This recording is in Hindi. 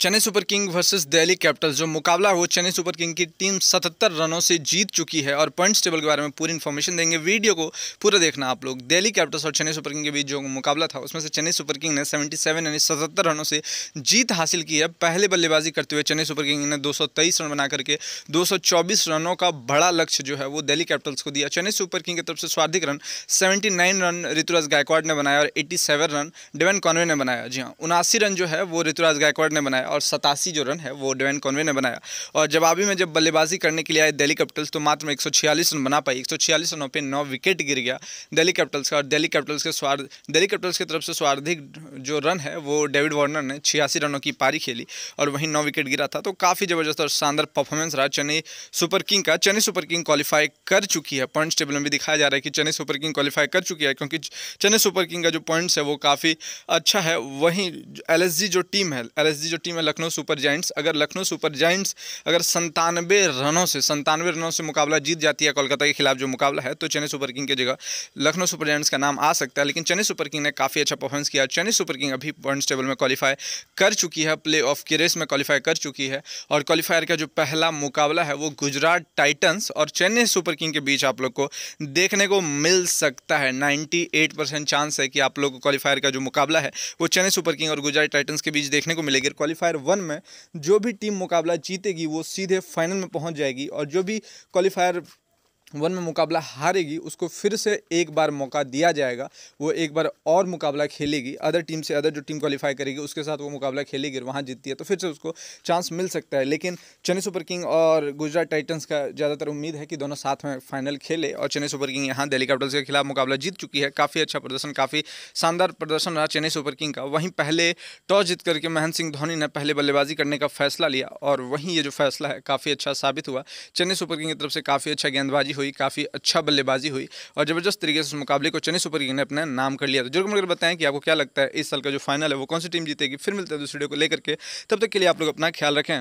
Chennai super king versus Delhi capitals जो मुकाबला हो चेन्नई सुपर किंग की टीम 77 रनों से जीत चुकी है और पॉइंट्स टेबल के बारे में पूरी इन्फॉर्मेशन देंगे वीडियो को पूरा देखना आप लोग दिल्ली कैपिटल्स और चेन्नई सुपर किंग के बीच जो मुकाबला था उसमें से चेन्नई सुपर किंग ने 77 यानी सतहत्तर रनों से जीत हासिल की है पहले बल्लेबाजी करते हुए चेन्नई सुपर किंग ने दो रन बना करके दो रनों का बड़ा लक्ष्य जो है वो दिल्ली कैपिटल्स को दिया चेन्नई सुपर किंग की तरफ से स्वार्धिक run seventy run Ruturaj Gaikwad ने बनाया और एट्टी रन डेवन कॉनवे ने बनाया जी हाँ उनासी रन जो है वो ऋतुराज गायकवाड़ ने बनाया बनाया और सतासी जो रन है वो डेवन कॉनवे ने बनाया और जवाबी में जब बल्लेबाजी करने के लिए आए दिल्ली कैपिटल्स तो मात्र में एक रन बना पाई एक रनों पर नौ विकेट गिर गया दिल्ली कैपिटल्स का और दिल्ली कैपिटल्स के स्वार दिल्ली कैपिटल्स की तरफ से स्वार्धिक जो रन है वो डेविड वार्नर ने छियासी रनों की पारी खेली और वहीं नौ विकेट गिरा था तो काफ़ी ज़बरदस्त और शानदार परफॉर्मेंस रहा चेन्नई सुपर किंग का चेन्नई सुपर किंग क्वालिफाई कर चुकी है पॉइंट्स टेबल में भी दिखाया जा रहा है कि चेन्नई सुपर किंग क्वालिफाई कर चुकी है क्योंकि चेन्नई सुपर किंग का जो पॉइंट्स है वो काफ़ी अच्छा है वहीं एल जो टीम है एल जो टीम इसी में लखनऊ सुपर जाइंट्स अगर लखनऊ सुपर जाइंट्स अगर संतानवे रनों से संतानवे रनों से मुकाबला जीत जाती है कोलकाता के खिलाफ जो मुकाबला है तो चेन्नई सुपर किंग की जगह लखनऊ सुपर जाइंट्स का नाम आ सकता है लेकिन चेन्नई सुपर किंग ने काफ़ी अच्छा परफॉर्मेंस किया चेन्नई सुपर किंग अभी पॉइंट्स टेबल में क्वालिफाई कर चुकी है प्ले ऑफ की रेस में क्वालिफाई कर चुकी है और क्वालिफायर का जो पहला मुकाबला है वो गुजरात टाइटन्स और चेन्नई सुपर किंग के बीच आप लोग को देखने को मिल सकता है नाइन्टी चांस है कि आप लोग को क्वालिफायर का जो मुकाबला है वो चेन्नई सुपर किंग और गुजरात टाइटन्स के बीच देखने को मिलेगी क्वालिफायर क्वालिफायर वन में जो भी टीम मुकाबला जीतेगी वो सीधे फाइनल में पहुंच जाएगी और जो भी क्वालिफायर वन में मुकाबला हारेगी उसको फिर से एक बार मौका दिया जाएगा वो एक बार और मुकाबला खेलेगी अदर टीम से अदर जो टीम क्वालिफाई करेगी उसके साथ वो मुकाबला खेलेगी और वहाँ जीतती है तो फिर से उसको चांस मिल सकता है लेकिन चेन्नई सुपर किंग और गुजरात टाइटन्स का ज़्यादातर उम्मीद है कि दोनों साथ में फाइनल खेले और चेन्नई सुपर किंग यहाँ दिल्ली कैपिटल्स के खिलाफ मुकाबला जीत चुकी है काफ़ी अच्छा प्रदर्शन काफ़ी शानदार प्रदर्शन रहा चेन्नई सुपर किंग का वहीं पहले टॉस जीत करके महेंद्र सिंह धोनी ने पहले बल्लेबाजी करने का फैसला लिया और वहीं ये जो फैसला है काफ़ी अच्छा साबित हुआ चेन्नई सुपर किंग की तरफ से काफ़ी अच्छा गेंदबाजी हुई काफ़ी अच्छा बल्लेबाजी हुई और ज़बरदस्त तरीके से उस मुकाबले को चेन्नई सुपर किंग ने अपना नाम कर लिया था जरूर मगर बताएं कि आपको क्या लगता है इस साल का जो फाइनल है वो कौन सी टीम जीतेगी फिर मिलता है दूसरे को लेकर के तब तक के लिए आप लोग अपना ख्याल रखें